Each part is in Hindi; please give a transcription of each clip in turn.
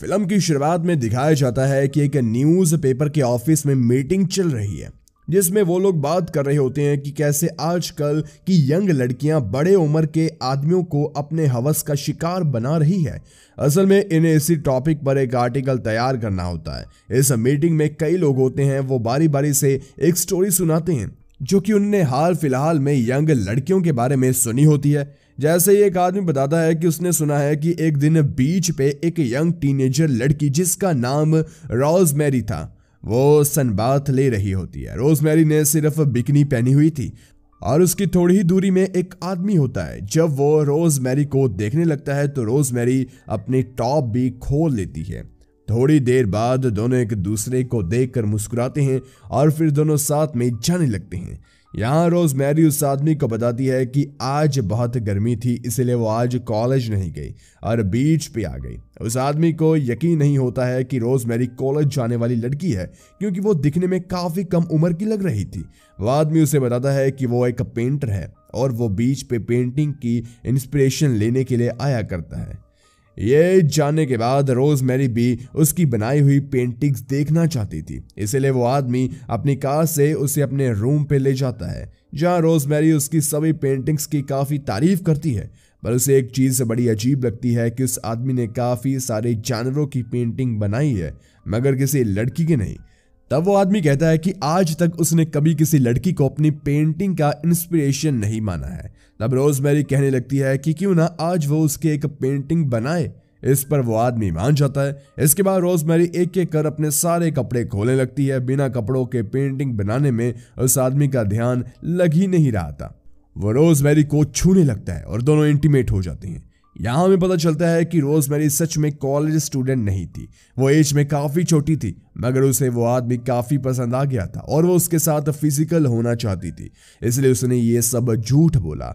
फिल्म की शुरुआत में दिखाया जाता है कि एक न्यूज़ पेपर के ऑफिस में मीटिंग चल रही है जिसमें वो लोग बात कर रहे होते हैं कि कैसे आजकल की यंग लड़कियां बड़े उम्र के आदमियों को अपने हवस का शिकार बना रही है असल में इन्हें इसी टॉपिक पर एक आर्टिकल तैयार करना होता है इस मीटिंग में कई लोग होते हैं वो बारी बारी से एक स्टोरी सुनाते हैं जो कि उनने हाल फिलहाल में यंग लड़कियों के बारे में सुनी होती है जैसे ही एक आदमी बताता है कि उसने सुना है कि एक दिन बीच पे एक यंग टीनेजर लड़की जिसका नाम रोज मैरी था वो सनबाथ ले रही होती है रोज मैरी ने सिर्फ बिकनी पहनी हुई थी और उसकी थोड़ी ही दूरी में एक आदमी होता है जब वो रोज मैरी को देखने लगता है तो रोज मैरी अपनी टॉप भी खोल लेती है थोड़ी देर बाद दोनों एक दूसरे को देखकर मुस्कुराते हैं और फिर दोनों साथ में जाने लगते हैं यहाँ रोज मैरी उस आदमी को बताती है कि आज बहुत गर्मी थी इसलिए वो आज कॉलेज नहीं गई और बीच पे आ गई उस आदमी को यकीन नहीं होता है कि रोज मैरी कॉलेज जाने वाली लड़की है क्योंकि वो दिखने में काफ़ी कम उम्र की लग रही थी वह आदमी उसे बताता है कि वो एक पेंटर है और वो बीच पे पेंटिंग की इंस्पिरेशन लेने के लिए आया करता है ये जानने के बाद रोज मैरी भी उसकी बनाई हुई पेंटिंग्स देखना चाहती थी इसलिए वो आदमी अपनी कार से उसे अपने रूम पे ले जाता है जहाँ रोजमेरी उसकी सभी पेंटिंग्स की काफ़ी तारीफ करती है पर उसे एक चीज़ से बड़ी अजीब लगती है कि उस आदमी ने काफ़ी सारे जानवरों की पेंटिंग बनाई है मगर किसी लड़की की नहीं तब वो आदमी कहता है कि आज तक उसने कभी किसी लड़की को अपनी पेंटिंग का इंस्पिरेशन नहीं माना है तब रोजमेरी कहने लगती है कि क्यों ना आज वो उसके एक पेंटिंग बनाए इस पर वो आदमी मान जाता है इसके बाद रोजमेरी एक एक कर अपने सारे कपड़े खोलने लगती है बिना कपड़ों के पेंटिंग बनाने में उस आदमी का ध्यान लग ही नहीं रहा था वो रोजमेरी को छूने लगता है और दोनों इंटीमेट हो जाती हैं यहाँ हमें पता चलता है कि रोजमेरी सच में कॉलेज स्टूडेंट नहीं थी वो एज में काफ़ी छोटी थी मगर उसे वो आदमी काफ़ी पसंद आ गया था और वो उसके साथ फिजिकल होना चाहती थी इसलिए उसने ये सब झूठ बोला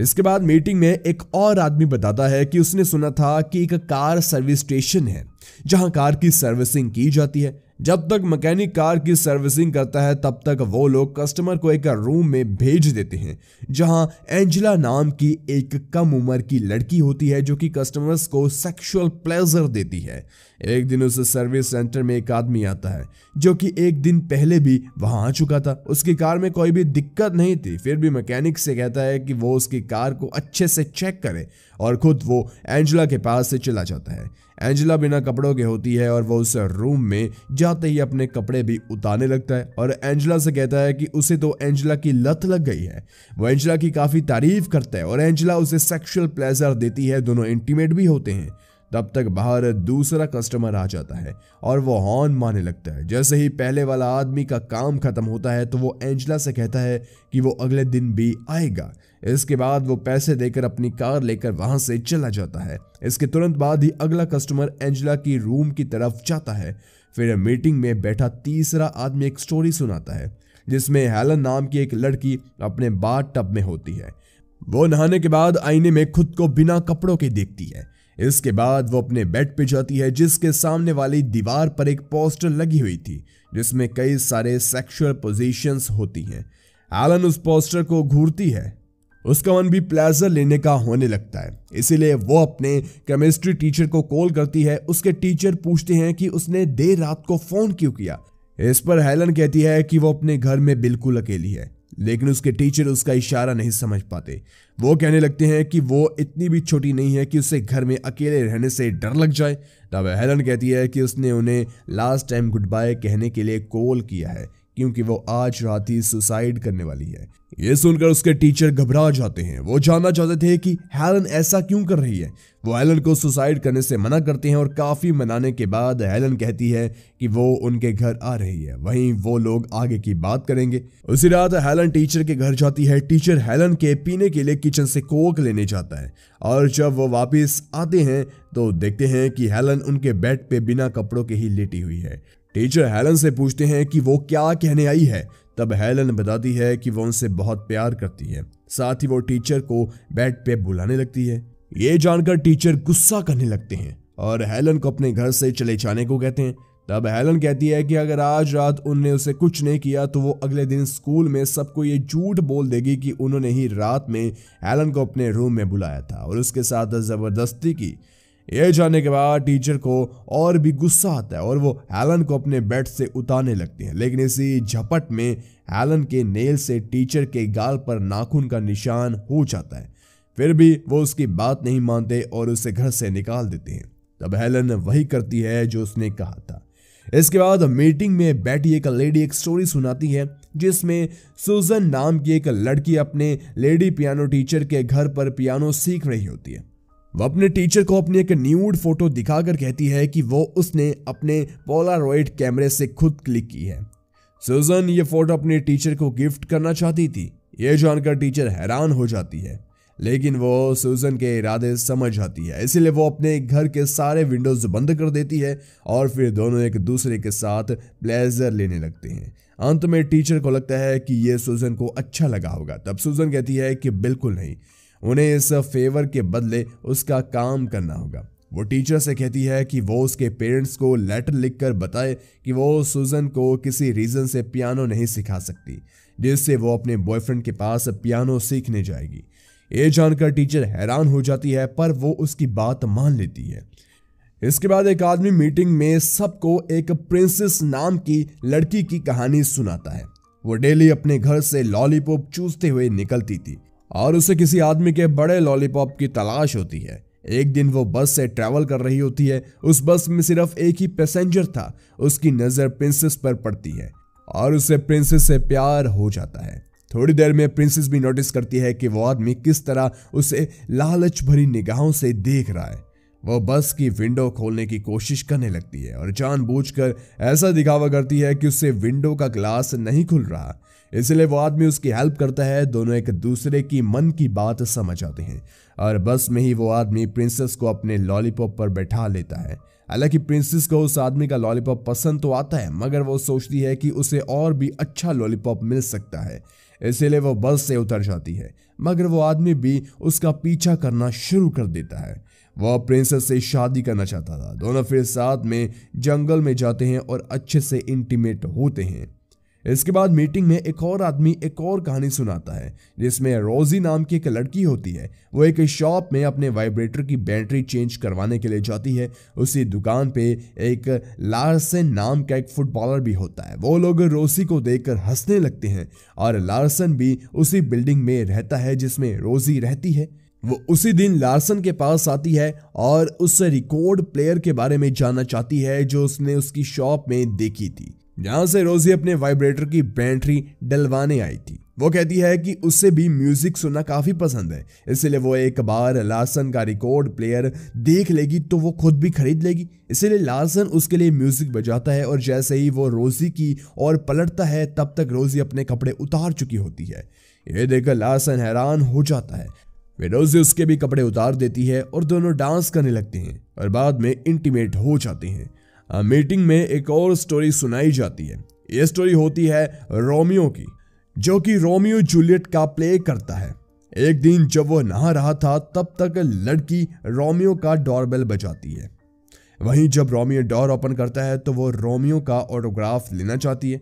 इसके बाद मीटिंग में एक और आदमी बताता है कि उसने सुना था कि एक कार सर्विस स्टेशन है जहां कार की सर्विसिंग की जाती है जब तक मैकेनिक कार की सर्विसिंग करता है तब तक वो लोग कस्टमर को एक रूम में भेज देते हैं जहां एंजिला नाम की एक कम उम्र की लड़की होती है जो कि कस्टमर्स को सेक्सुअल प्लेजर देती है एक दिन उसे सर्विस सेंटर में एक आदमी आता है जो कि एक दिन पहले भी वहां आ चुका था उसकी कार में कोई भी दिक्कत नहीं थी फिर भी मैकेनिक से कहता है कि वो उसकी कार को अच्छे से चेक करे और खुद वो एंजला के पास से चला जाता है एंजला बिना कपड़ों के होती है और वो उस रूम में जाते ही अपने कपड़े भी उतारने लगता है और एंजला से कहता है कि उसे तो एंजला की लत लग गई है वो एंजला की काफ़ी तारीफ करता है और एंजला उसे सेक्शुअल प्लेजर देती है दोनों इंटीमेट भी होते हैं तब तक बाहर दूसरा कस्टमर आ जाता है और वो हॉर्न मारने लगता है जैसे ही पहले वाला आदमी का काम खत्म होता है तो वो एंजला से कहता है कि वो अगले दिन भी आएगा इसके बाद वो पैसे देकर अपनी कार लेकर वहां से चला जाता है इसके तुरंत बाद ही अगला कस्टमर एंजला की रूम की तरफ जाता है फिर मीटिंग में बैठा तीसरा आदमी एक स्टोरी सुनाता है जिसमें हेलन नाम की एक लड़की अपने बाथ टब में होती है वो नहाने के बाद आईने में खुद को बिना कपड़ों के देखती है इसके बाद वो अपने बेड पे जाती है जिसके सामने वाली दीवार पर एक पोस्टर लगी हुई थी जिसमें कई सारे सेक्सुअल पोजीशंस होती हैं एलन उस पोस्टर को घूरती है उसका मन भी प्लेजर लेने का होने लगता है इसीलिए वो अपने केमिस्ट्री टीचर को कॉल करती है उसके टीचर पूछते हैं कि उसने देर रात को फोन क्यों किया इस पर हेलन कहती है कि वो अपने घर में बिल्कुल अकेली है लेकिन उसके टीचर उसका इशारा नहीं समझ पाते वो कहने लगते हैं कि वो इतनी भी छोटी नहीं है कि उसे घर में अकेले रहने से डर लग जाए तब हेलन कहती है कि उसने उन्हें लास्ट टाइम गुड बाय कहने के लिए कॉल किया है क्योंकि वो आज रात ही सुसाइड करने वाली है ये सुनकर उसके टीचर घबरा जाते हैं वो जानना चाहते थे कि हेलन ऐसा क्यों कर रही है वो हेलन को सुसाइड करने से मना करते हैं और काफ़ी मनाने के बाद हेलन कहती है कि वो उनके घर आ रही है वहीं वो लोग आगे की बात करेंगे उसी रात हेलन टीचर के घर जाती है टीचर हेलन के पीने के लिए किचन से कोक लेने जाता है और जब वो वापिस आते हैं तो देखते हैं कि हेलन उनके बेड पे बिना कपड़ों के ही लेटी हुई है टीचर हेलन से पूछते हैं कि वो क्या कहने आई है तब हेलन बताती है कि वो उनसे बहुत प्यार करती है साथ ही वो टीचर को बेड पे बुलाने लगती है ये जानकर टीचर गुस्सा करने लगते हैं और हेलन को अपने घर से चले जाने को कहते हैं तब हेलन कहती है कि अगर आज रात उनने उसे कुछ नहीं किया तो वो अगले दिन स्कूल में सबको ये झूठ बोल देगी कि उन्होंने ही रात में हेलन को अपने रूम में बुलाया था और उसके साथ जबरदस्ती की ये जाने के बाद टीचर को और भी गुस्सा आता है और वो एलन को अपने बेड से उतारने लगती है लेकिन इसी झपट में एलन के नेल से टीचर के गाल पर नाखून का निशान हो जाता है फिर भी वो उसकी बात नहीं मानते और उसे घर से निकाल देते हैं तब हेलन वही करती है जो उसने कहा था इसके बाद मीटिंग में बैठी एक लेडी एक स्टोरी सुनाती है जिसमें सुजन नाम की एक लड़की अपने लेडी पियानो टीचर के घर पर पियानो सीख रही होती है वह अपने टीचर को अपनी एक न्यूड फोटो दिखाकर कहती है कि वो उसने अपने पोलारॉइड कैमरे से खुद क्लिक की है सुजन ये फोटो अपने टीचर को गिफ्ट करना चाहती थी ये जानकर टीचर हैरान हो जाती है लेकिन वो सुजन के इरादे समझ जाती है इसीलिए वो अपने घर के सारे विंडोज बंद कर देती है और फिर दोनों एक दूसरे के साथ ब्लेजर लेने लगते हैं अंत में टीचर को लगता है कि ये सुजन को अच्छा लगा होगा तब सुजन कहती है कि बिल्कुल नहीं उन्हें इस फेवर के बदले उसका काम करना होगा वो टीचर से कहती है कि वो उसके पेरेंट्स को लेटर लिखकर बताए कि वो सुजन को किसी रीज़न से पियानो नहीं सिखा सकती जिससे वो अपने बॉयफ्रेंड के पास पियानो सीखने जाएगी ये जानकर टीचर हैरान हो जाती है पर वो उसकी बात मान लेती है इसके बाद एक आदमी मीटिंग में सबको एक प्रिंसेस नाम की लड़की की कहानी सुनाता है वो डेली अपने घर से लॉलीपॉप चूसते हुए निकलती थी और उसे किसी आदमी के बड़े लॉलीपॉप की तलाश होती है एक दिन वो बस से ट्रैवल कर रही होती है उस बस में सिर्फ एक ही पैसेंजर था उसकी नज़र प्रिंसेस पर पड़ती है और उसे प्रिंसेस से प्यार हो जाता है थोड़ी देर में प्रिंसेस भी नोटिस करती है कि वो आदमी किस तरह उसे लालच भरी निगाहों से देख रहा है वो बस की विंडो खोलने की कोशिश करने लगती है और जानबूझकर ऐसा दिखावा करती है कि उससे विंडो का ग्लास नहीं खुल रहा इसलिए वो आदमी उसकी हेल्प करता है दोनों एक दूसरे की मन की बात समझ आते हैं और बस में ही वो आदमी प्रिंसेस को अपने लॉलीपॉप पर बैठा लेता है हालांकि प्रिंसेस को उस आदमी का लॉलीपॉप पसंद तो आता है मगर वो सोचती है कि उसे और भी अच्छा लॉलीपॉप मिल सकता है इसीलिए वो बस से उतर जाती है मगर वो आदमी भी उसका पीछा करना शुरू कर देता है वह प्रिंसेस से शादी करना चाहता था दोनों फिर साथ में जंगल में जाते हैं और अच्छे से इंटीमेट होते हैं इसके बाद मीटिंग में एक और आदमी एक और कहानी सुनाता है जिसमें रोजी नाम की एक लड़की होती है वो एक शॉप में अपने वाइब्रेटर की बैटरी चेंज करवाने के लिए जाती है उसी दुकान पे एक लार्सन नाम का एक फुटबॉलर भी होता है वो लोग रोजी को देखकर हंसने लगते हैं और लार्सन भी उसी बिल्डिंग में रहता है जिसमें रोजी रहती है वो उसी दिन लार्सन के पास आती है और उस रिकॉर्ड प्लेयर के बारे में जानना चाहती है जो उसने उसकी शॉप में देखी थी जहां से रोजी अपने वाइब्रेटर की बैटरी डलवाने आई थी वो कहती है कि उससे भी म्यूजिक सुनना काफी पसंद है इसलिए वो एक बार लार्सन का रिकॉर्ड प्लेयर देख लेगी तो वो खुद भी खरीद लेगी इसीलिए लार्सन उसके लिए म्यूजिक बजाता है और जैसे ही वो रोजी की और पलटता है तब तक रोजी अपने कपड़े उतार चुकी होती है ये देखकर लार्सन हैरान हो जाता है वे रोजी उसके भी कपड़े उतार देती है और दोनों डांस करने लगते हैं और बाद में इंटीमेट हो जाते हैं मीटिंग में एक और स्टोरी सुनाई जाती है ये स्टोरी होती है रोमियो की जो कि रोमियो जूलियट का प्ले करता है एक दिन जब वो नहा रहा था तब तक लड़की रोमियो का डॉरबेल बजाती है वहीं जब रोमियो डोर ओपन करता है तो वो रोमियो का ऑटोग्राफ लेना चाहती है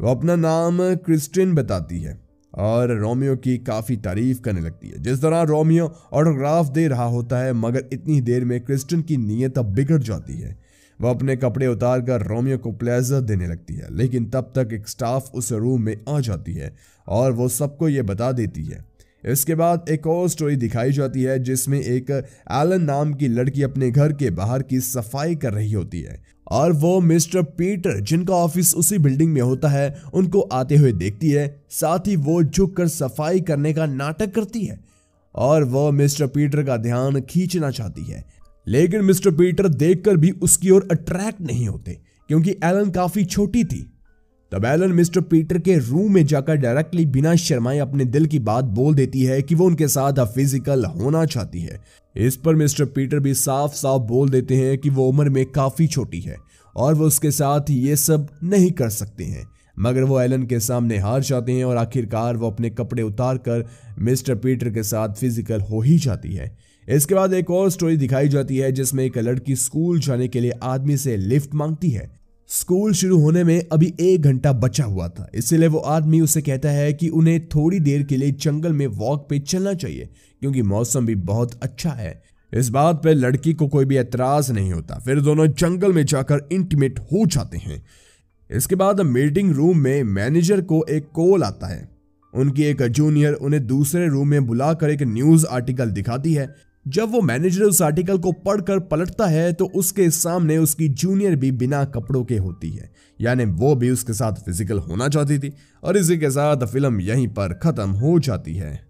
वो अपना नाम क्रिस्टिन बताती है और रोमियो की काफ़ी तारीफ करने लगती है जिस दौरान रोमियो ऑटोग्राफ दे रहा होता है मगर इतनी देर में क्रिस्टिन की नीयत अब बिगड़ जाती है वह अपने कपड़े उतार कर रोमियो को प्लेजर देने लगती है लेकिन तब तक एक स्टाफ उस रूम में आ जाती है और वो सबको ये बता देती है इसके बाद एक और स्टोरी दिखाई जाती है जिसमें एक एलन नाम की लड़की अपने घर के बाहर की सफाई कर रही होती है और वो मिस्टर पीटर जिनका ऑफिस उसी बिल्डिंग में होता है उनको आते हुए देखती है साथ ही वो झुककर सफाई करने का नाटक करती है और वह मिस्टर पीटर का ध्यान खींचना चाहती है लेकिन मिस्टर पीटर देखकर भी उसकी ओर अट्रैक्ट नहीं होते क्योंकि एलन काफी छोटी थी तब एलन मिस्टर पीटर के रूम में जाकर डायरेक्टली बिना शर्माए अपने दिल की बात बोल देती है कि वो उनके साथ फिजिकल होना चाहती है इस पर मिस्टर पीटर भी साफ साफ बोल देते हैं कि वो उम्र में काफ़ी छोटी है और वो उसके साथ ये सब नहीं कर सकते हैं मगर वो एलन के सामने हार जाते हैं और आखिरकार वो अपने कपड़े उतार कर मिस्टर पीटर के साथ फिजिकल हो ही जाती है इसके बाद एक और स्टोरी दिखाई जाती है जिसमें एक लड़की स्कूल जाने के लिए आदमी से लिफ्ट मांगती है स्कूल शुरू होने में अभी एक घंटा बचा हुआ था इसीलिए वो आदमी उसे कहता है कि उन्हें थोड़ी देर के लिए जंगल में वॉक पे चलना चाहिए क्योंकि मौसम भी बहुत अच्छा है इस बात पर लड़की को कोई भी एतराज नहीं होता फिर दोनों जंगल में जाकर इंटीमेट हो जाते हैं इसके बाद मीटिंग रूम में मैनेजर को एक कॉल आता है उनकी एक जूनियर उन्हें दूसरे रूम में बुलाकर एक न्यूज आर्टिकल दिखाती है जब वो मैनेजर उस आर्टिकल को पढ़कर पलटता है तो उसके सामने उसकी जूनियर भी बिना कपड़ों के होती है यानी वो भी उसके साथ फिजिकल होना चाहती थी और इसी के साथ फिल्म यहीं पर ख़त्म हो जाती है